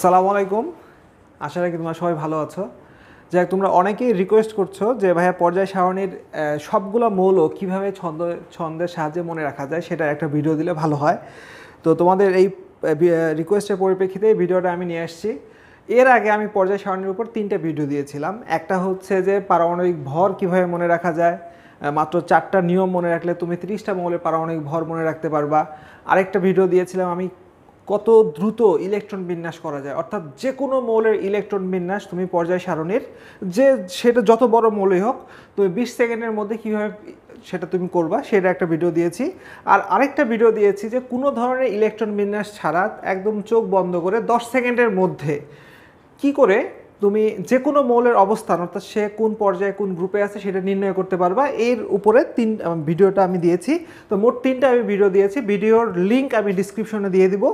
আসসালামু আলাইকুম আশা রাখি তোমরা সবাই ভালো আছো যাই তোমরা অনেকেই রিকোয়েস্ট করছো যে ভাইয়া পর্যায় সারণীর সবগুলো মৌল কীভাবে ছন্দ ছন্দের সাহায্যে মনে রাখা যায় সেটা একটা ভিডিও দিলে ভালো হয় তো তোমাদের এই রিকোয়েস্টের পরিপ্রেক্ষিতে এই ভিডিওটা আমি নিয়ে আসছি এর আগে আমি পর্যায় সারণীর উপর তিনটা ভিডিও দিয়েছিলাম একটা হচ্ছে যে পারমাণবিক ভর কিভাবে মনে রাখা যায় মাত্র চারটা নিয়ম মনে রাখলে তুমি ত্রিশটা মৌলের পারমাণবিক ভর মনে রাখতে পারবা আরেকটা ভিডিও দিয়েছিলাম আমি কত দ্রুত ইলেকট্রন বিন্যাস করা যায় অর্থাৎ যে কোনো মৌলের ইলেকট্রন বিন্যাস তুমি পর্যায় সারণীর যে সেটা যত বড় মৌলই হোক তুমি বিশ সেকেন্ডের মধ্যে কীভাবে সেটা তুমি করবা সেটা একটা ভিডিও দিয়েছি আর আরেকটা ভিডিও দিয়েছি যে কোনো ধরনের ইলেকট্রন বিন্যাস ছাড়া একদম চোখ বন্ধ করে দশ সেকেন্ডের মধ্যে কি করে তুমি যে কোনো মৌলের অবস্থান অর্থাৎ সে কোন পর্যায়ে কোন গ্রুপে আছে সেটা নির্ণয় করতে পারবা এর উপরে তিন ভিডিওটা আমি দিয়েছি তো মোট তিনটা আমি ভিডিও দিয়েছি ভিডিওর লিঙ্ক আমি ডিসক্রিপশনে দিয়ে দিব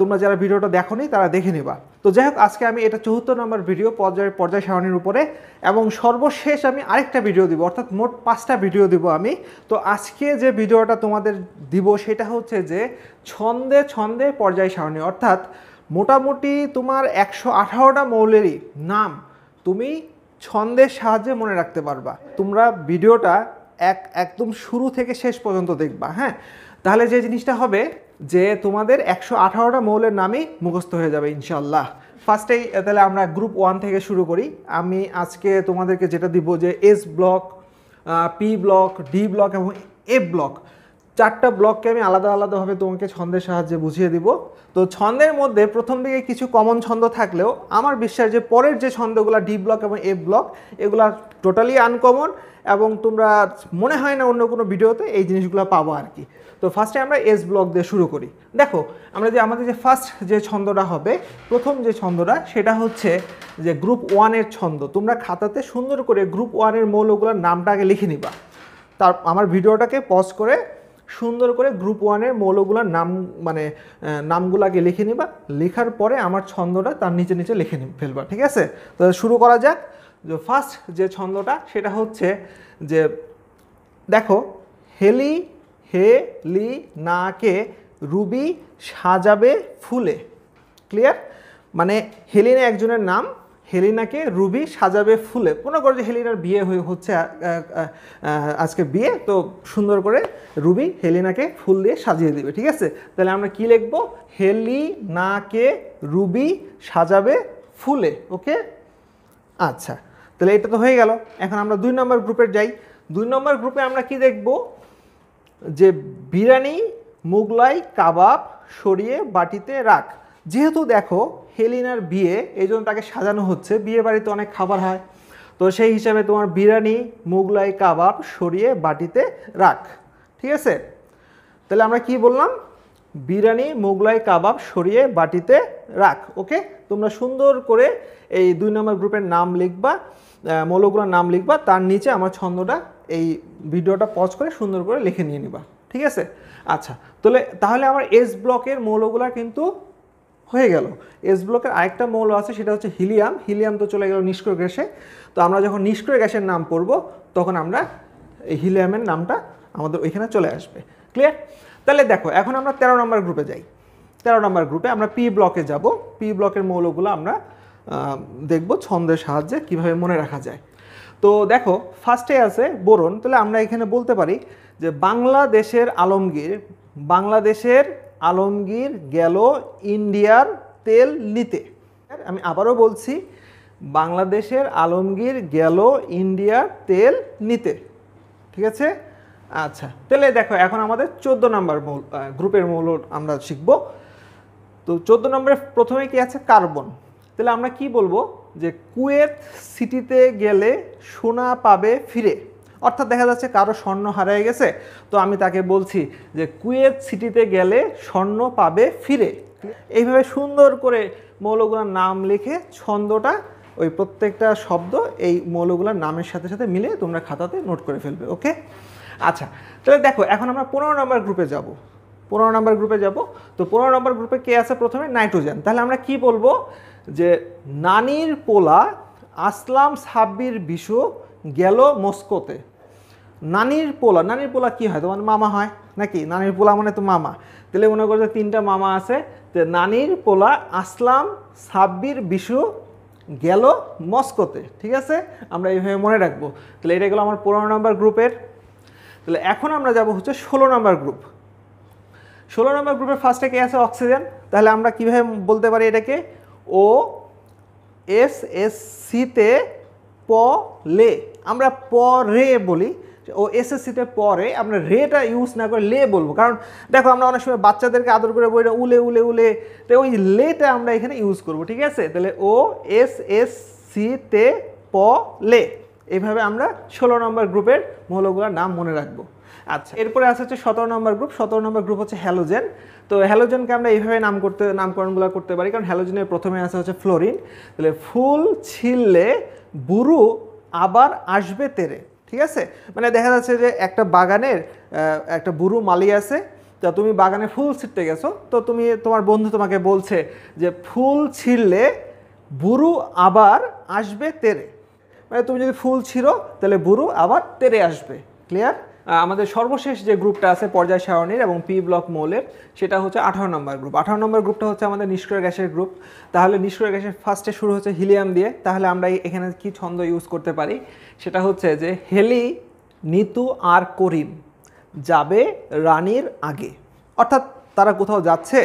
তোমরা যারা ভিডিওটা দেখো তারা দেখে নেবা তো যাই হোক আজকে আমি এটা চতুর্থ নম্বর ভিডিও পর্যায় পর্যায় সারণীর উপরে এবং সর্বশেষ আমি আরেকটা ভিডিও দিব অর্থাৎ মোট পাঁচটা ভিডিও দিব আমি তো আজকে যে ভিডিওটা তোমাদের দিব সেটা হচ্ছে যে ছন্দে ছন্দে পর্যায় সারণী অর্থাৎ মোটামুটি তোমার একশো আঠারোটা মৌলেরই নাম তুমি ছন্দের সাহায্যে মনে রাখতে পারবা তোমরা ভিডিওটা এক একদম শুরু থেকে শেষ পর্যন্ত দেখবা হ্যাঁ তাহলে যে জিনিসটা হবে যে তোমাদের একশো আঠারোটা মৌলের নামই মুখস্থ হয়ে যাবে ইনশাল্লাহ ফার্স্টেই তাহলে আমরা গ্রুপ ওয়ান থেকে শুরু করি আমি আজকে তোমাদেরকে যেটা দিব যে S block P block D block এবং এ ব্লক চারটা ব্লককে আমি আলাদা আলাদাভাবে তোমাকে ছন্দের সাহায্যে বুঝিয়ে দিব তো ছন্দের মধ্যে প্রথম দিকে কিছু কমন ছন্দ থাকলেও আমার বিশ্বাস যে পরের যে ছন্দগুলো ডি ব্লক এবং এ ব্লক এগুলা টোটালি আনকমন এবং তোমরা মনে হয় না অন্য কোনো ভিডিওতে এই জিনিসগুলো পাবো আর কি তো ফার্স্টে আমরা এস ব্লক দিয়ে শুরু করি দেখো আমরা যে আমাদের যে ফার্স্ট যে ছন্দটা হবে প্রথম যে ছন্দটা সেটা হচ্ছে যে গ্রুপ ওয়ানের ছন্দ তোমরা খাতাতে সুন্দর করে গ্রুপ ওয়ানের মৌলগুলোর নামটা আগে লিখে নিবা তার আমার ভিডিওটাকে পজ করে সুন্দর করে গ্রুপ ওয়ানের মৌলগুলোর নাম মানে নামগুলাকে লিখে নিবা লেখার পরে আমার ছন্দটা তার নিচে নিচে লিখে নি ফেলবা ঠিক আছে তো শুরু করা যাক যে ফার্স্ট যে ছন্দটা সেটা হচ্ছে যে দেখো হেলি হে লি নাকে রুবি সাজাবে ফুলে ক্লিয়ার মানে হেলিনে একজনের নাম হেলিনাকে রুবি সাজাবে ফুলে মনে করো যে হেলিনার বিয়ে হয়ে হচ্ছে আজকে বিয়ে তো সুন্দর করে রুবি হেলিনাকে ফুল দিয়ে সাজিয়ে দিবে ঠিক আছে তাহলে আমরা কি লিখবো হেলিনাকে রুবি সাজাবে ফুলে ওকে আচ্ছা তাহলে এটা তো হয়ে গেল এখন আমরা দুই নম্বর গ্রুপে যাই দুই নম্বর গ্রুপে আমরা কি দেখব যে বিরিয়ানি মুগলাই কাবাব সরিয়ে বাটিতে রাখ যেহেতু দেখো হেলিনার বিয়ে এই জন্য তাকে সাজানো হচ্ছে বিয়ে বাড়িতে অনেক খাবার হয় তো সেই হিসাবে তোমার বিরিয়ানি মুগলাই কাবাব সরিয়ে বাটিতে রাখ ঠিক আছে তাহলে আমরা কি বললাম বিরিয়ানি মুগলাই কাবাব সরিয়ে বাটিতে রাখ ওকে তোমরা সুন্দর করে এই দুই নম্বর গ্রুপের নাম লিখবা মৌলগুলোর নাম লিখবা তার নিচে আমার ছন্দটা এই ভিডিওটা পজ করে সুন্দর করে লিখে নিয়ে নিবা ঠিক আছে আচ্ছা তাহলে তাহলে আমার এস ব্লকের মৌলগুলা কিন্তু হয়ে গেল এস ব্লকের আরেকটা মৌল আছে সেটা হচ্ছে হিলিয়াম হিলিয়াম তো চলে গেল নিষ্ক্রিয় গ্যাসে তো আমরা যখন নিষ্ক্রিয় গ্যাসের নাম পড়ব তখন আমরা এই হিলিয়ামের নামটা আমাদের ওইখানে চলে আসবে ক্লিয়ার তাহলে দেখো এখন আমরা তেরো নম্বর গ্রুপে যাই তেরো নম্বর গ্রুপে আমরা পি ব্লকে যাব পি ব্লকের মৌলগুলো আমরা দেখব ছন্দের সাহায্যে কিভাবে মনে রাখা যায় তো দেখো ফার্স্টে আছে বোরন তাহলে আমরা এখানে বলতে পারি যে বাংলাদেশের আলমগীর বাংলাদেশের আলমগীর গেল ইন্ডিয়ার তেল নিতে আমি আবারও বলছি বাংলাদেশের আলমগীর গেল ইন্ডিয়ার তেল নিতে ঠিক আছে আচ্ছা তাহলে দেখো এখন আমাদের চোদ্দো নম্বর মৌল গ্রুপের মৌল আমরা শিখব তো চোদ্দো নম্বরে প্রথমে কি আছে কার্বন তাহলে আমরা কি বলবো যে কুয়েত সিটিতে গেলে সোনা পাবে ফিরে অর্থাৎ দেখা যাচ্ছে কারো স্বর্ণ হারিয়ে গেছে তো আমি তাকে বলছি যে কুয়েত সিটিতে গেলে স্বর্ণ পাবে ফিরে এইভাবে সুন্দর করে মৌলগুলোর নাম লিখে ছন্দটা ওই প্রত্যেকটা শব্দ এই মৌলগুলার নামের সাথে সাথে মিলে তোমরা খাতাতে নোট করে ফেলবে ওকে আচ্ছা তাহলে দেখো এখন আমরা পনেরো নম্বর গ্রুপে যাব পনেরো নম্বর গ্রুপে যাব তো পনেরো নম্বর গ্রুপে কে আছে প্রথমে নাইট্রোজেন তাহলে আমরা কি বলবো যে নানির পোলা আসলাম সাব্বির বিশু গেল মস্কোতে নানির পোলা নানির পোলা কি হয় তোমার মামা হয় নাকি নানির পোলা মানে তো মামা তাহলে মনে করছে তিনটা মামা আছে তো নানির পোলা আসলাম সাব্বির বিশু গেল মস্কোতে ঠিক আছে আমরা এইভাবে মনে রাখবো তাহলে এটা গেলো আমার পনেরো নম্বর গ্রুপের তাহলে এখন আমরা যাব হচ্ছে ষোলো নম্বর গ্রুপ ষোলো নম্বর গ্রুপের ফার্স্টে কে আছে অক্সিজেন তাহলে আমরা কিভাবে বলতে পারি এটাকে ও এস এস সিতে প লে আমরা প রে বলি ও এসএসসিতে পরে আমরা রেটা ইউজ না করে লে বলবো কারণ দেখো আমরা অনেক সময় বাচ্চাদেরকে আদর করে বইটা উলে উলে উলে তো ওই লেটা আমরা এখানে ইউজ করব ঠিক আছে তাহলে ও এস এস সিতে প লে এভাবে আমরা ষোলো নম্বর গ্রুপের মৌলগুলোর নাম মনে রাখবো আচ্ছা এরপরে আসা হচ্ছে সতেরো নম্বর গ্রুপ সতেরো নম্বর গ্রুপ হচ্ছে হ্যালোজেন তো হ্যালোজেনকে আমরা এইভাবে নাম করতে নামকরণগুলো করতে পারি কারণ হ্যালোজেনের প্রথমে আসা হচ্ছে ফ্লোরিন তাহলে ফুল ছিললে বুরু আবার আসবে তেরে ঠিক আছে মানে দেখা যাচ্ছে যে একটা বাগানের একটা বুড়ো মালি আছে তা তুমি বাগানে ফুল ছিটতে গেছো তো তুমি তোমার বন্ধু তোমাকে বলছে যে ফুল ছিঁড়লে বুড়ু আবার আসবে তেরে মানে তুমি যদি ফুল ছিঁড়ো তাহলে বুড়ু আবার তেরে আসবে ক্লিয়ার আমাদের সর্বশেষ যে গ্রুপটা আছে পর্যায় সারণীর এবং পি ব্লক মৌলের সেটা হচ্ছে আঠারো নম্বর গ্রুপ আঠারো নম্বর গ্রুপটা হচ্ছে আমাদের নিষ্ক্রিয় গ্যাসের গ্রুপ তাহলে নিষ্ক্রিয় গ্যাসের ফার্স্টে শুরু হচ্ছে হিলিয়াম দিয়ে তাহলে আমরা এখানে কি ছন্দ ইউজ করতে পারি সেটা হচ্ছে যে হেলি নিতু আর করিম যাবে রানীর আগে অর্থাৎ তারা কোথাও যাচ্ছে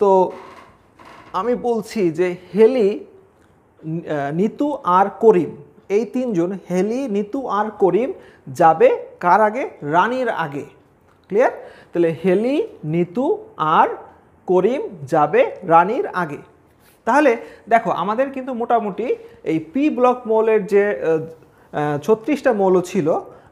তো আমি বলছি যে হেলি নিতু আর করিম এই তিনজন হেলি নিতু আর করিম যাবে কার আগে রানির আগে ক্লিয়ার তাহলে হেলি নিতু আর করিম যাবে রানির আগে তাহলে দেখো আমাদের কিন্তু মোটামুটি এই পি ব্লক মৌলের যে ছত্রিশটা মৌল ছিল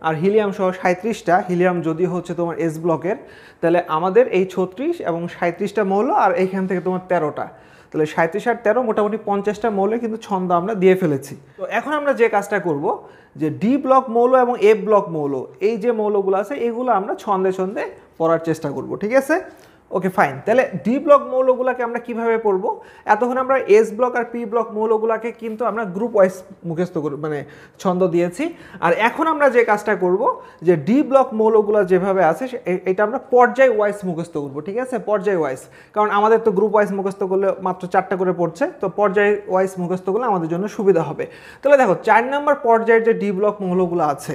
আর হিলিয়াম সহ সাঁত্রিশটা হিলিয়াম যদি হচ্ছে তোমার এস ব্লকের তাহলে আমাদের এই ছত্রিশ এবং সাঁত্রিশটা মৌল আর এইখান থেকে তোমার তেরোটা তাহলে সাঁত্রিশ আর তেরো মোটামুটি পঞ্চাশটা মৌলে কিন্তু ছন্দ আমরা দিয়ে ফেলেছি তো এখন আমরা যে কাজটা করব যে ডি ব্লক মৌল এবং এফ ব্লক মৌল এই যে মৌলগুলো আছে এগুলো আমরা ছন্দে ছন্দে পড়ার চেষ্টা করব ঠিক আছে ওকে ফাইন তাহলে ডি ব্লক মৌলগুলোকে আমরা কিভাবে পড়বো এতক্ষণ আমরা এস ব্লক আর পি ব্লক মৌলগুলোকে কিন্তু আমরা গ্রুপ ওয়াইজ মুখস্থ মানে ছন্দ দিয়েছি আর এখন আমরা যে কাজটা করব যে ডি ব্লক মৌলগুলো যেভাবে আছে এটা আমরা পর্যায় ওয়াইজ মুখস্থ করবো ঠিক আছে পর্যায় ওয়াইজ কারণ আমাদের তো গ্রুপ ওয়াইজ মুখস্থ করলে মাত্র চারটা করে পড়ছে তো পর্যায় ওয়াইজ মুখস্থ করলে আমাদের জন্য সুবিধা হবে তাহলে দেখো চার নম্বর পর্যায়ের যে ডি ব্লক মৌলগুলো আছে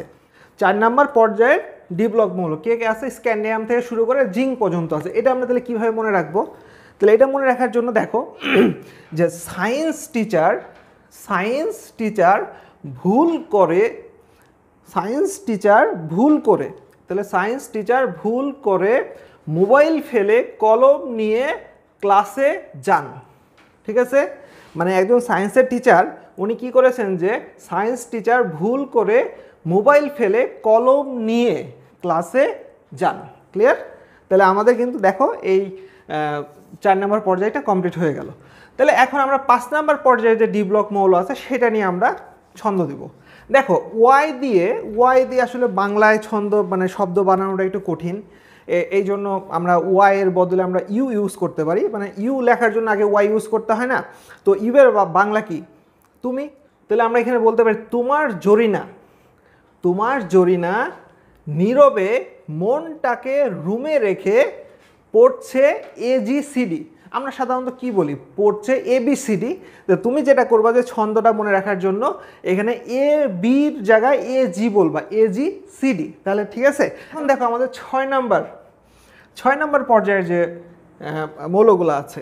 চার নম্বর পর্যায়ের ডি মৌল কে কে আছে স্ক্যান্ডিয়াম থেকে শুরু করে জিঙ্ক পর্যন্ত আছে এটা আমরা তাহলে কীভাবে মনে রাখবো তাহলে এটা মনে রাখার জন্য দেখো যে সায়েন্স টিচার সায়েন্স টিচার ভুল করে সায়েন্স টিচার ভুল করে তাহলে সায়েন্স টিচার ভুল করে মোবাইল ফেলে কলম নিয়ে ক্লাসে যান ঠিক আছে মানে একজন সায়েন্সের টিচার উনি কি করেছেন যে সায়েন্স টিচার ভুল করে মোবাইল ফেলে কলম নিয়ে ক্লাসে যান ক্লিয়ার তাহলে আমাদের কিন্তু দেখো এই চার নম্বর পর্যায়টা কমপ্লিট হয়ে গেল তাহলে এখন আমরা পাঁচ নম্বর পর্যায়ে যে ডি ব্লক মৌল আছে সেটা নিয়ে আমরা ছন্দ দিব দেখো ওয়াই দিয়ে ওয়াই দিয়ে আসলে বাংলায় ছন্দ মানে শব্দ বানানোটা একটু কঠিন এই জন্য আমরা ওয়াই এর বদলে আমরা ইউ ইউজ করতে পারি মানে ইউ লেখার জন্য আগে ওয়াই ইউজ করতে হয় না তো ইউয়ের বাংলা কি তুমি তাহলে আমরা এখানে বলতে পারি তোমার জরিনা তোমার জরিনা নীরবে মনটাকে রুমে রেখে পড়ছে এজিসিডি আমরা সাধারণত কি বলি পড়ছে এবিসিডি তো তুমি যেটা করবা যে ছন্দটা মনে রাখার জন্য এখানে এ বির জায়গায় এ জি বলবা এ জি সি ডি তাহলে ঠিক আছে এখন দেখো আমাদের ছয় নাম্বার ছয় নাম্বার পর্যায়ের যে মৌলগুলো আছে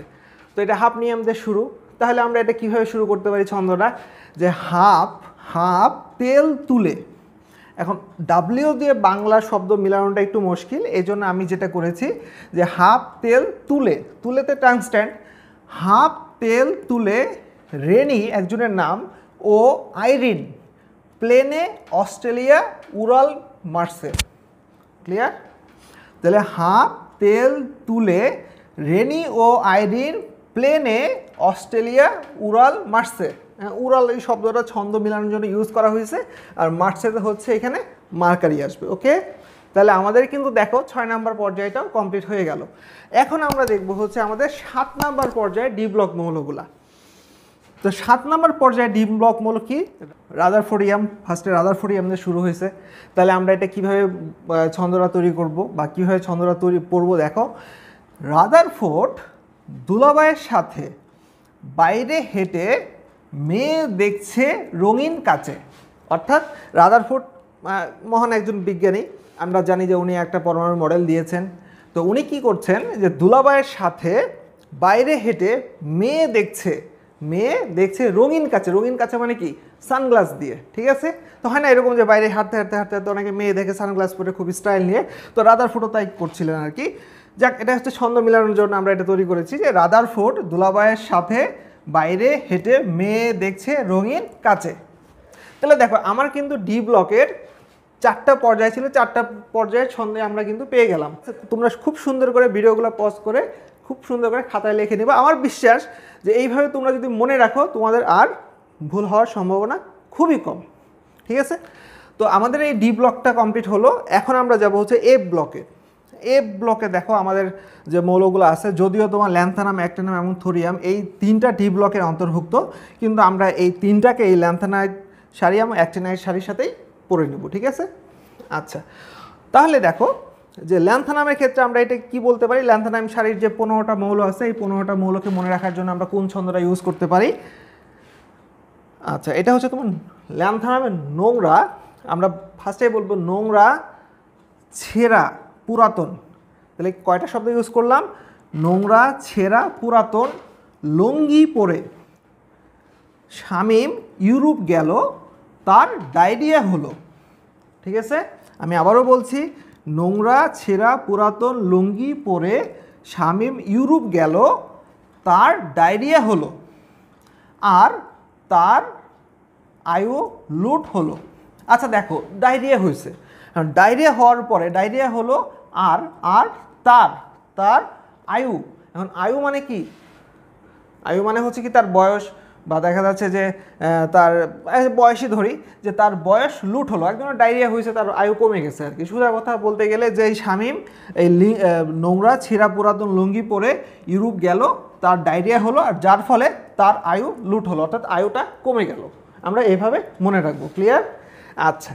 তো এটা হাফ নিয়ে আমাদের শুরু তাহলে আমরা এটা কিভাবে শুরু করতে পারি ছন্দটা যে হাফ হাফ তেল তুলে এখন ডাব্লিউ দিয়ে বাংলা শব্দ মিলানোটা একটু মুশকিল এই জন্য আমি যেটা করেছি যে হাফ তেল তুলে তুলেতে ট্রান্সট্যান্ড হাফ তেল তুলে রেনি একজনের নাম ও আইরিন প্লেনে অস্ট্রেলিয়া উরাল মার্সে ক্লিয়ার তাহলে হাফ তেল তুলে রেনি ও আইরিন প্লেনে অস্ট্রেলিয়া উরাল মার্সে হ্যাঁ, উড়াল এই শব্দটা ছন্দ মিলানোর জন্য ইউজ করা হয়েছে আর মার্চেতে হচ্ছে এখানে মার্কারি আসবে ওকে তাহলে আমাদের কিন্তু দেখো ছয় নাম্বার পর্যায়টাও কমপ্লিট হয়ে গেল এখন আমরা দেখব হচ্ছে আমাদের সাত নাম্বার পর্যায়ে ডি ব্লক মৌলগুলা তো সাত নাম্বার পর্যায়ে ডি ব্লক মৌল কি রাদার ফোরিয়াম ফার্স্টে রাদার ফোরিয়াম দিয়ে শুরু হয়েছে তাহলে আমরা এটা কিভাবে ছন্দরা তৈরি করব বা কীভাবে ছন্দরা তৈরি করবো দেখো রাদার ফোর্ট দুলাবায়ের সাথে বাইরে হেঁটে মেয়ে দেখছে রঙিন কাচে অর্থাৎ রাদারফোর্ড মহান একজন বিজ্ঞানী আমরা জানি যে উনি একটা পরমাণু মডেল দিয়েছেন তো উনি কি করছেন যে দুলাবাইয়ের সাথে বাইরে হেঁটে মেয়ে দেখছে মেয়ে দেখছে রঙিন কাছে রঙিন কাছে মানে কি সানগ্লাস দিয়ে ঠিক আছে তো হয় না এরকম যে বাইরে হাঁটতে হাঁটতে হাঁটতে হাঁটতে অনেকে মেয়ে দেখে সানগ্লাস পরে খুব স্টাইল নিয়ে তো রাদার ফোটো তাই করছিলেন আর কি যাক এটা হচ্ছে ছন্দ মিলানোর জন্য আমরা এটা তৈরি করেছি যে রাদার ফোর্ড দুলাবায়ের সাথে বাইরে হেঁটে মেয়ে দেখছে রঙিন কাছে তাহলে দেখো আমার কিন্তু ডি ব্লকের চারটা পর্যায় ছিল চারটা পর্যায়ের ছন্দে আমরা কিন্তু পেয়ে গেলাম তোমরা খুব সুন্দর করে ভিডিওগুলো পজ করে খুব সুন্দর করে খাতায় লিখে নেবে আমার বিশ্বাস যে এইভাবে তোমরা যদি মনে রাখো তোমাদের আর ভুল হওয়ার সম্ভাবনা খুবই কম ঠিক আছে তো আমাদের এই ডি ব্লকটা কমপ্লিট হলো এখন আমরা যাব হচ্ছে এ ব্লকে এ ব্লকে দেখো আমাদের যে মৌলগুলো আছে যদিও তোমার ল্যান্থানাম অ্যাক্টেনাম এবং থোরিয়াম এই তিনটা ডি ব্লকের অন্তর্ভুক্ত কিন্তু আমরা এই তিনটাকে এই ল্যান্থানাইট শাড়ি এবং অ্যাক্টেনাইট শাড়ির সাথেই পরে নেব ঠিক আছে আচ্ছা তাহলে দেখো যে ল্যান্থানামের ক্ষেত্রে আমরা এটা কি বলতে পারি ল্যান্থানাম শাড়ির যে পনেরোটা মৌল আছে এই পনেরোটা মৌলকে মনে রাখার জন্য আমরা কোন ছন্দটা ইউজ করতে পারি আচ্ছা এটা হচ্ছে তোমার ল্যান্থানামের নোংরা আমরা ফার্স্টে বলবো নোংরা ছেঁড়া পুরাতন তাহলে কয়টা শব্দ ইউজ করলাম নোংরা ছেঁড়া পুরাতন লঙ্গি পরে শামিম ইউরোপ গেল তার ডায়রিয়া হলো ঠিক আছে আমি আবারও বলছি নোংরা ছেঁড়া পুরাতন লুঙ্গি পরে শামিম ইউরোপ গেল তার ডায়রিয়া হলো আর তার আয়ু লুট হলো আচ্ছা দেখো ডায়রিয়া হয়েছে ডায়রিয়া হওয়ার পরে ডায়রিয়া হলো আর আর তার তার আয়ু এখন আয়ু মানে কি আয়ু মানে হচ্ছে কি তার বয়স বা দেখা যাচ্ছে যে তার বয়সই ধরি যে তার বয়স লুট হলো একজনের ডায়রিয়া হয়েছে তার আয়ু কমে গেছে আর কি সোজা কথা বলতে গেলে যে এই শামীম এই নোংরা ছিঁড়া পুরাতন লুঙ্গি পরে ইউরোপ গেল তার ডায়রিয়া হলো আর যার ফলে তার আয়ু লুট হলো অর্থাৎ আয়ুটা কমে গেল আমরা এভাবে মনে রাখবো ক্লিয়ার আচ্ছা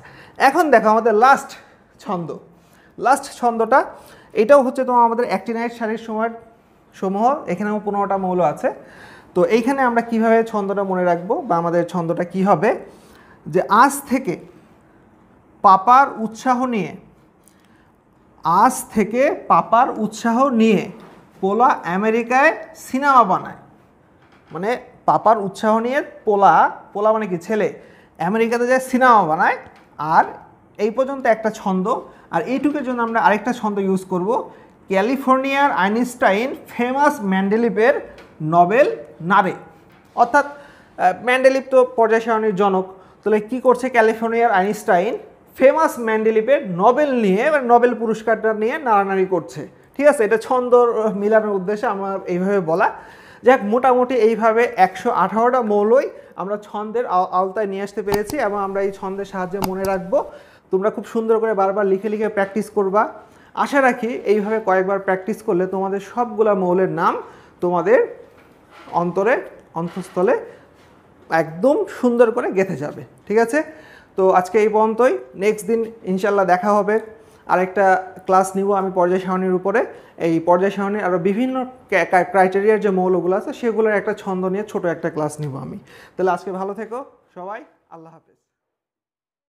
এখন দেখো আমাদের লাস্ট ছন্দ লাস্ট ছন্দটা এটাও হচ্ছে তোমার আমাদের অ্যাক্টিনাইট শাড়ির সময়ের সমূহ এখানেও পনেরোটা মৌল আছে তো এইখানে আমরা কিভাবে ছন্দটা মনে রাখবো বা আমাদের ছন্দটা কি হবে যে আজ থেকে পাপার উৎসাহ নিয়ে আজ থেকে পাপার উৎসাহ নিয়ে পোলা আমেরিকায় সিনেমা বানায় মানে পাপার উৎসাহ নিয়ে পোলা পোলা মানে কি ছেলে আমেরিকাতে যায় সিনেমা বানায় আর এই পর্যন্ত একটা ছন্দ আর এইটুকের জন্য আমরা আরেকটা ছন্দ ইউজ করব ক্যালিফোর্নিয়ার আইনস্টাইন ফেমাস ম্যান্ডেলিপের নবেল নারে অর্থাৎ ম্যান্ডেলিপ তো পর্যায় সারণীর জনক তাহলে কী করছে ক্যালিফোর্নিয়ার আইনস্টাইন ফেমাস ম্যান্ডেলিপের নবেল নিয়ে মানে নোবেল পুরস্কারটা নিয়ে নাড়ানাড়ি করছে ঠিক আছে এটা ছন্দ মিলানোর উদ্দেশ্যে আমার এইভাবে বলা যাক মোটামুটি এইভাবে একশো আঠারোটা মৌলই আমরা ছন্দের আওতায় নিয়ে আসতে পেরেছি এবং আমরা এই ছন্দের সাহায্যে মনে রাখবো তোমরা খুব সুন্দর করে বারবার লিখে লিখে প্র্যাকটিস করবা আশা রাখি এইভাবে কয়েকবার প্র্যাকটিস করলে তোমাদের সবগুলা মৌলের নাম তোমাদের অন্তরে অন্তঃস্থলে একদম সুন্দর করে গেঁথে যাবে ঠিক আছে তো আজকে এই পর্যন্তই নেক্সট দিন ইনশাল্লাহ দেখা হবে আরেকটা ক্লাস নিব আমি পর্যায় সারণীর উপরে এই পর্যায় সারণীর আরও বিভিন্ন ক্রাইটেরিয়ার যে মৌলগুলো আছে সেগুলোর একটা ছন্দ নিয়ে ছোট একটা ক্লাস নিব আমি তাহলে আজকে ভালো থেকো সবাই আল্লাহ হাফিজ